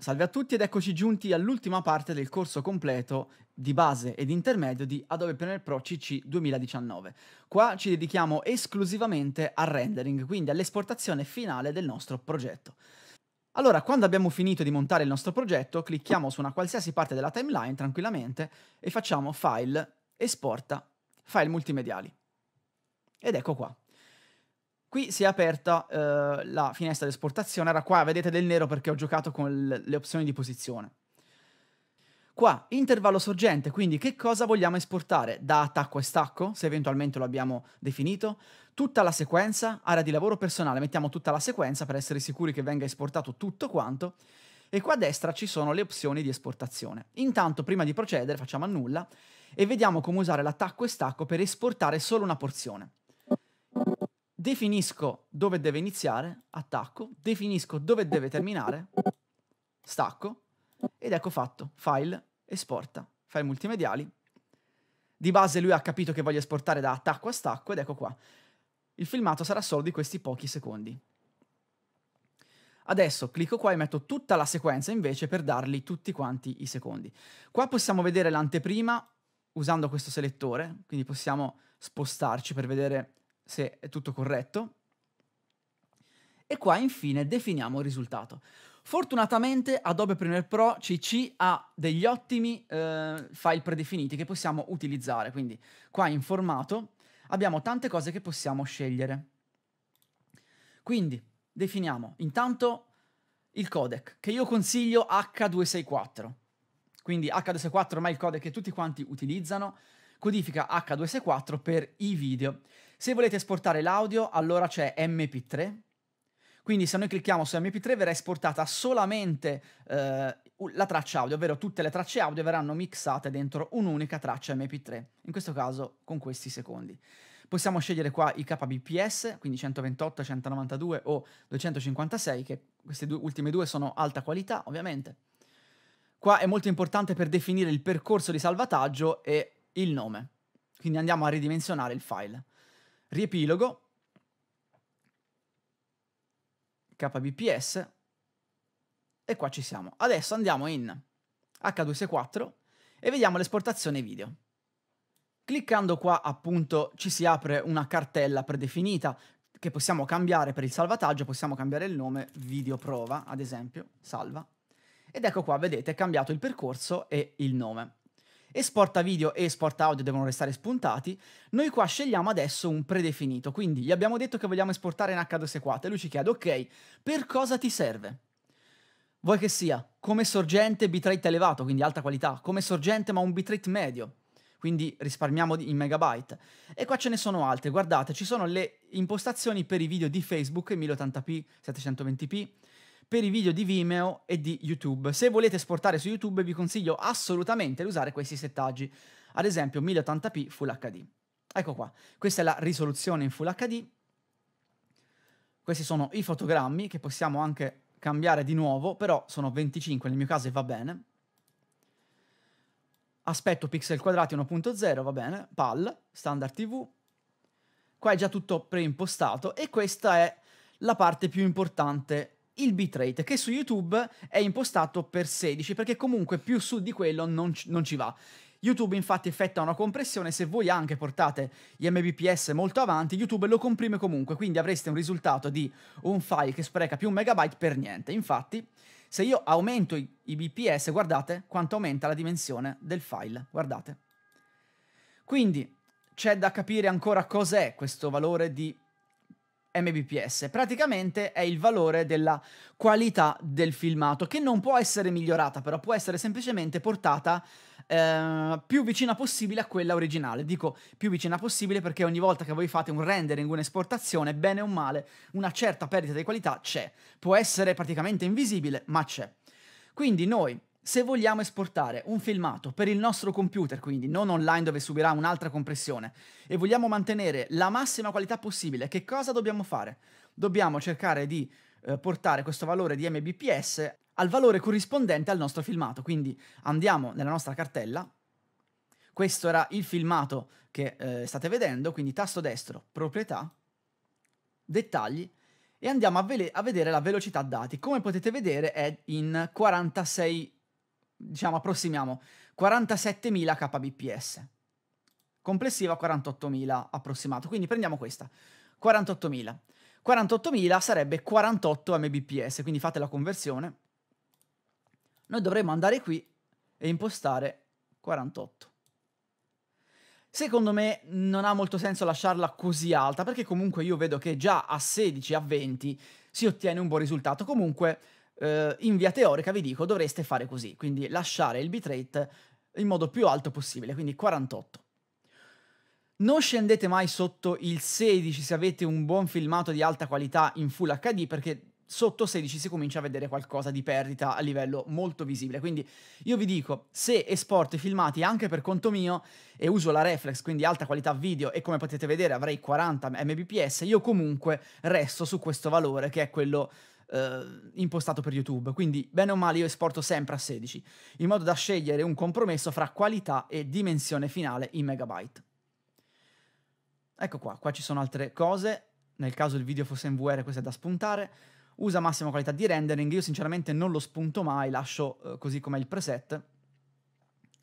Salve a tutti ed eccoci giunti all'ultima parte del corso completo di base ed intermedio di Adobe Premiere Pro CC 2019. Qua ci dedichiamo esclusivamente al rendering, quindi all'esportazione finale del nostro progetto. Allora, quando abbiamo finito di montare il nostro progetto, clicchiamo su una qualsiasi parte della timeline tranquillamente e facciamo File, Esporta, File multimediali. Ed ecco qua, Qui si è aperta eh, la finestra di esportazione. Ora qua vedete del nero perché ho giocato con le opzioni di posizione. Qua, intervallo sorgente, quindi che cosa vogliamo esportare? Da attacco e stacco, se eventualmente lo abbiamo definito, tutta la sequenza, area di lavoro personale, mettiamo tutta la sequenza per essere sicuri che venga esportato tutto quanto, e qua a destra ci sono le opzioni di esportazione. Intanto, prima di procedere, facciamo nulla e vediamo come usare l'attacco e stacco per esportare solo una porzione definisco dove deve iniziare, attacco, definisco dove deve terminare, stacco, ed ecco fatto, file, esporta, file multimediali. Di base lui ha capito che voglio esportare da attacco a stacco ed ecco qua. Il filmato sarà solo di questi pochi secondi. Adesso clicco qua e metto tutta la sequenza invece per dargli tutti quanti i secondi. Qua possiamo vedere l'anteprima usando questo selettore, quindi possiamo spostarci per vedere se è tutto corretto. E qua infine definiamo il risultato. Fortunatamente Adobe Premiere Pro CC ha degli ottimi eh, file predefiniti che possiamo utilizzare, quindi qua in formato abbiamo tante cose che possiamo scegliere. Quindi definiamo intanto il codec, che io consiglio H264. Quindi H264 ormai il codec che tutti quanti utilizzano, codifica H264 per i video. Se volete esportare l'audio, allora c'è MP3. Quindi se noi clicchiamo su MP3 verrà esportata solamente eh, la traccia audio, ovvero tutte le tracce audio verranno mixate dentro un'unica traccia MP3, in questo caso con questi secondi. Possiamo scegliere qua i kbps, quindi 128, 192 o 256, che queste due, ultime due sono alta qualità ovviamente. Qua è molto importante per definire il percorso di salvataggio e il nome, quindi andiamo a ridimensionare il file. Riepilogo, kbps e qua ci siamo. Adesso andiamo in h 2 s 4 e vediamo l'esportazione video. Cliccando qua appunto ci si apre una cartella predefinita che possiamo cambiare per il salvataggio, possiamo cambiare il nome video prova ad esempio, salva. Ed ecco qua vedete è cambiato il percorso e il nome esporta video e esporta audio devono restare spuntati, noi qua scegliamo adesso un predefinito, quindi gli abbiamo detto che vogliamo esportare in H264 e lui ci chiede, ok, per cosa ti serve? Vuoi che sia come sorgente bitrate elevato, quindi alta qualità, come sorgente ma un bitrate medio, quindi risparmiamo in megabyte. E qua ce ne sono altre, guardate, ci sono le impostazioni per i video di Facebook 1080p, 720p, per i video di Vimeo e di YouTube. Se volete esportare su YouTube vi consiglio assolutamente di usare questi settaggi, ad esempio 1080p Full HD. Ecco qua, questa è la risoluzione in Full HD. Questi sono i fotogrammi che possiamo anche cambiare di nuovo, però sono 25 nel mio caso e va bene. Aspetto pixel quadrati 1.0, va bene, PAL, standard TV. Qua è già tutto preimpostato e questa è la parte più importante il bitrate, che su YouTube è impostato per 16, perché comunque più su di quello non, non ci va. YouTube infatti effettua una compressione, se voi anche portate gli mbps molto avanti, YouTube lo comprime comunque, quindi avreste un risultato di un file che spreca più un megabyte per niente. Infatti, se io aumento i, i bps, guardate quanto aumenta la dimensione del file, guardate. Quindi c'è da capire ancora cos'è questo valore di Mbps. Praticamente è il valore della qualità del filmato, che non può essere migliorata, però può essere semplicemente portata eh, più vicina possibile a quella originale. Dico più vicina possibile perché ogni volta che voi fate un rendering, un'esportazione, bene o male, una certa perdita di qualità c'è. Può essere praticamente invisibile, ma c'è. Quindi noi se vogliamo esportare un filmato per il nostro computer, quindi non online dove subirà un'altra compressione, e vogliamo mantenere la massima qualità possibile, che cosa dobbiamo fare? Dobbiamo cercare di eh, portare questo valore di mbps al valore corrispondente al nostro filmato. Quindi andiamo nella nostra cartella, questo era il filmato che eh, state vedendo, quindi tasto destro, proprietà, dettagli, e andiamo a, a, vedere la velocità dati. Come potete vedere è in 46 diciamo approssimiamo 47.000 kbps. Complessiva 48.000 approssimato, quindi prendiamo questa, 48.000. 48.000 sarebbe 48 mbps, quindi fate la conversione. Noi dovremmo andare qui e impostare 48. Secondo me non ha molto senso lasciarla così alta, perché comunque io vedo che già a 16, a 20 si ottiene un buon risultato. Comunque eh, in via teorica vi dico dovreste fare così, quindi lasciare il bitrate in modo più alto possibile, quindi 48. Non scendete mai sotto il 16 se avete un buon filmato di alta qualità in Full HD perché sotto 16 si comincia a vedere qualcosa di perdita a livello molto visibile. Quindi io vi dico, se esporto i filmati anche per conto mio e uso la reflex, quindi alta qualità video e come potete vedere avrei 40 mbps, io comunque resto su questo valore che è quello eh, impostato per YouTube, quindi bene o male io esporto sempre a 16, in modo da scegliere un compromesso fra qualità e dimensione finale in megabyte. Ecco qua, qua ci sono altre cose, nel caso il video fosse in VR questo è da spuntare, usa massima qualità di rendering, io sinceramente non lo spunto mai, lascio eh, così com'è il preset,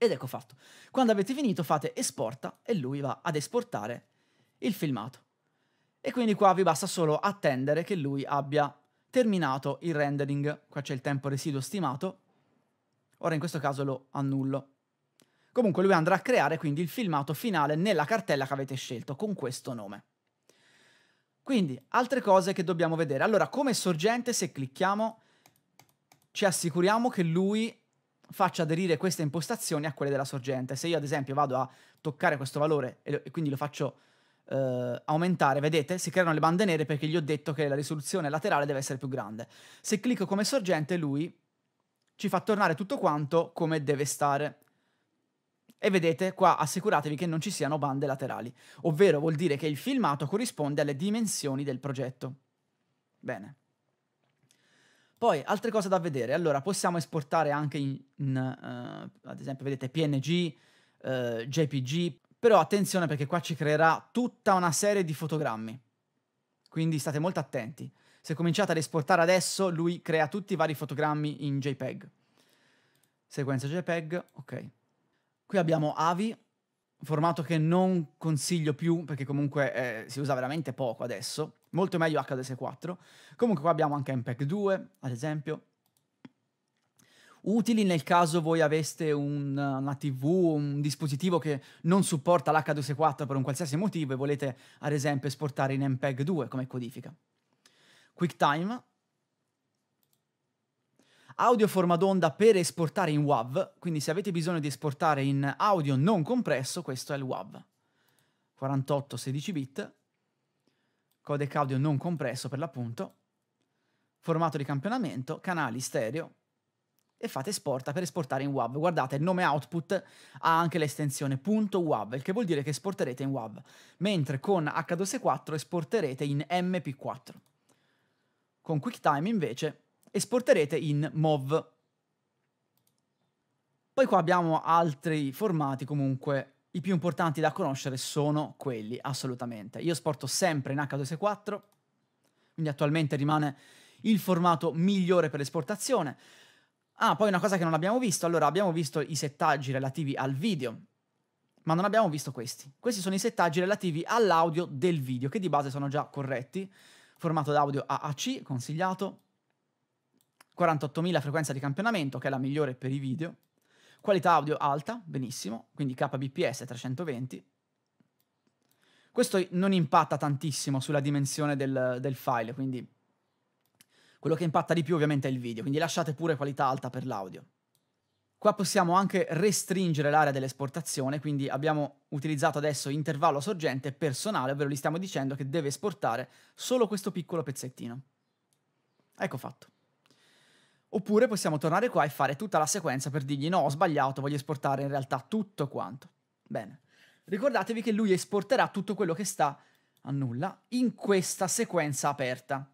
ed ecco fatto. Quando avete finito fate esporta e lui va ad esportare il filmato. E quindi qua vi basta solo attendere che lui abbia Terminato il rendering, qua c'è il tempo residuo stimato, ora in questo caso lo annullo. Comunque lui andrà a creare quindi il filmato finale nella cartella che avete scelto con questo nome. Quindi, altre cose che dobbiamo vedere. Allora, come sorgente, se clicchiamo, ci assicuriamo che lui faccia aderire queste impostazioni a quelle della sorgente. Se io, ad esempio, vado a toccare questo valore e quindi lo faccio eh, aumentare, vedete? Si creano le bande nere perché gli ho detto che la risoluzione laterale deve essere più grande. Se clicco come sorgente, lui ci fa tornare tutto quanto come deve stare. E vedete qua assicuratevi che non ci siano bande laterali, ovvero vuol dire che il filmato corrisponde alle dimensioni del progetto. Bene. Poi, altre cose da vedere. Allora, possiamo esportare anche in, in uh, ad esempio, vedete, PNG, uh, eh, JPG, però attenzione perché qua ci creerà tutta una serie di fotogrammi. Quindi state molto attenti. Se cominciate ad esportare adesso, lui crea tutti i vari fotogrammi in JPEG. Sequenza JPEG, ok. Qui abbiamo AVI, formato che non consiglio più perché comunque eh, si usa veramente poco adesso. Molto meglio HDS4. Comunque qua abbiamo anche MPEG 2, ad esempio utili nel caso voi aveste un, una TV, un dispositivo che non supporta l'H264 per un qualsiasi motivo e volete ad esempio esportare in MPEG 2 come codifica. QuickTime. Audio forma d'onda per esportare in WAV, quindi se avete bisogno di esportare in audio non compresso, questo è il WAV. 48 16 bit, codec audio non compresso per l'appunto, formato di campionamento, canali stereo, e fate esporta per esportare in WAV. Guardate, il nome output ha anche l'estensione .wav, il che vuol dire che esporterete in WAV, mentre con H264 esporterete in MP4. Con QuickTime invece esporterete in MOV. Poi qua abbiamo altri formati comunque i più importanti da conoscere sono quelli, assolutamente. Io esporto sempre in H264, quindi attualmente rimane il formato migliore per l'esportazione. Ah, poi una cosa che non abbiamo visto, allora abbiamo visto i settaggi relativi al video, ma non abbiamo visto questi. Questi sono i settaggi relativi all'audio del video, che di base sono già corretti. Formato d'audio AAC, consigliato. 48.000 frequenza di campionamento, che è la migliore per i video. Qualità audio alta, benissimo, quindi kbps 320. Questo non impatta tantissimo sulla dimensione del, del file, quindi quello che impatta di più ovviamente è il video, quindi lasciate pure qualità alta per l'audio. Qua possiamo anche restringere l'area dell'esportazione, quindi abbiamo utilizzato adesso intervallo sorgente personale, ovvero gli stiamo dicendo che deve esportare solo questo piccolo pezzettino. Ecco fatto. Oppure possiamo tornare qua e fare tutta la sequenza per dirgli no, ho sbagliato, voglio esportare in realtà tutto quanto. Bene. Ricordatevi che lui esporterà tutto quello che sta a nulla in questa sequenza aperta.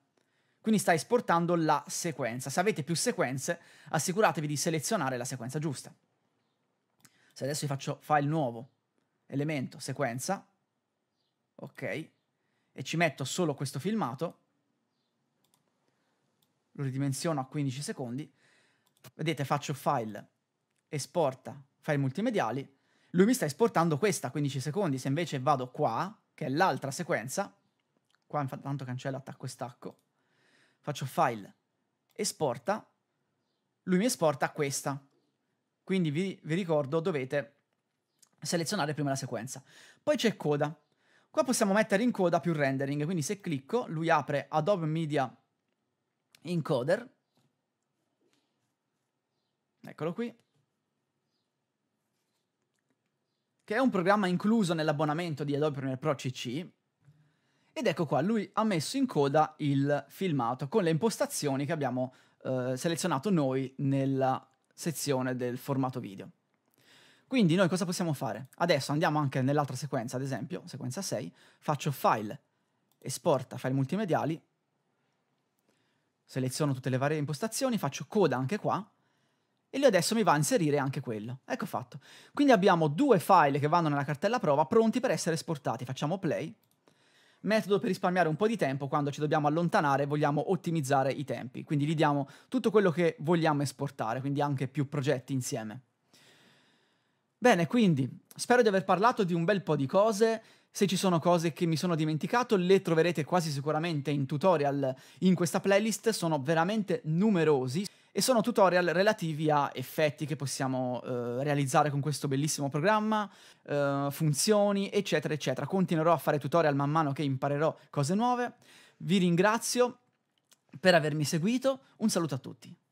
Quindi sta esportando la sequenza. Se avete più sequenze, assicuratevi di selezionare la sequenza giusta. Se adesso vi faccio file nuovo, elemento, sequenza, ok, e ci metto solo questo filmato, lo ridimensiono a 15 secondi, vedete faccio file, esporta, file multimediali, lui mi sta esportando questa a 15 secondi, se invece vado qua, che è l'altra sequenza, qua intanto cancella attacco e stacco, faccio file, esporta, lui mi esporta questa. Quindi vi, vi ricordo dovete selezionare prima la sequenza. Poi c'è coda. Qua possiamo mettere in coda più rendering, quindi se clicco lui apre Adobe Media Encoder. Eccolo qui. Che è un programma incluso nell'abbonamento di Adobe Premiere Pro CC, ed ecco qua, lui ha messo in coda il filmato con le impostazioni che abbiamo eh, selezionato noi nella sezione del formato video. Quindi noi cosa possiamo fare? Adesso andiamo anche nell'altra sequenza, ad esempio, sequenza 6, faccio file, esporta file multimediali, seleziono tutte le varie impostazioni, faccio coda anche qua, e lui adesso mi va a inserire anche quello. Ecco fatto. Quindi abbiamo due file che vanno nella cartella prova pronti per essere esportati. Facciamo play, metodo per risparmiare un po' di tempo quando ci dobbiamo allontanare e vogliamo ottimizzare i tempi. Quindi gli diamo tutto quello che vogliamo esportare, quindi anche più progetti insieme. Bene, quindi spero di aver parlato di un bel po' di cose. Se ci sono cose che mi sono dimenticato, le troverete quasi sicuramente in tutorial in questa playlist, sono veramente numerosi e sono tutorial relativi a effetti che possiamo eh, realizzare con questo bellissimo programma, eh, funzioni, eccetera, eccetera. Continuerò a fare tutorial man mano che imparerò cose nuove. Vi ringrazio per avermi seguito, un saluto a tutti.